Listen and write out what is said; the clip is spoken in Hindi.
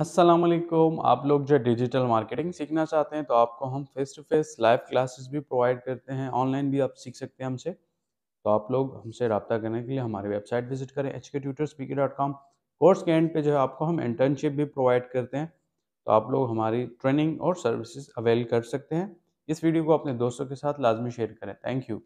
असलकुम आप लोग जो डिजिटल मार्केटिंग सीखना चाहते हैं तो आपको हम face to face live classes भी प्रोवाइड करते हैं ऑनलाइन भी आप सीख सकते हैं हमसे तो आप लोग हमसे रबा करने के लिए हमारी वेबसाइट विजिट करें H K dot com course के एंड पे जो है आपको हम इंटर्नशिप भी प्रोवाइड करते हैं तो आप लोग हमारी ट्रेनिंग और सर्विसेज अवेल कर सकते हैं इस वीडियो को अपने दोस्तों के साथ लाजमी शेयर करें थैंक यू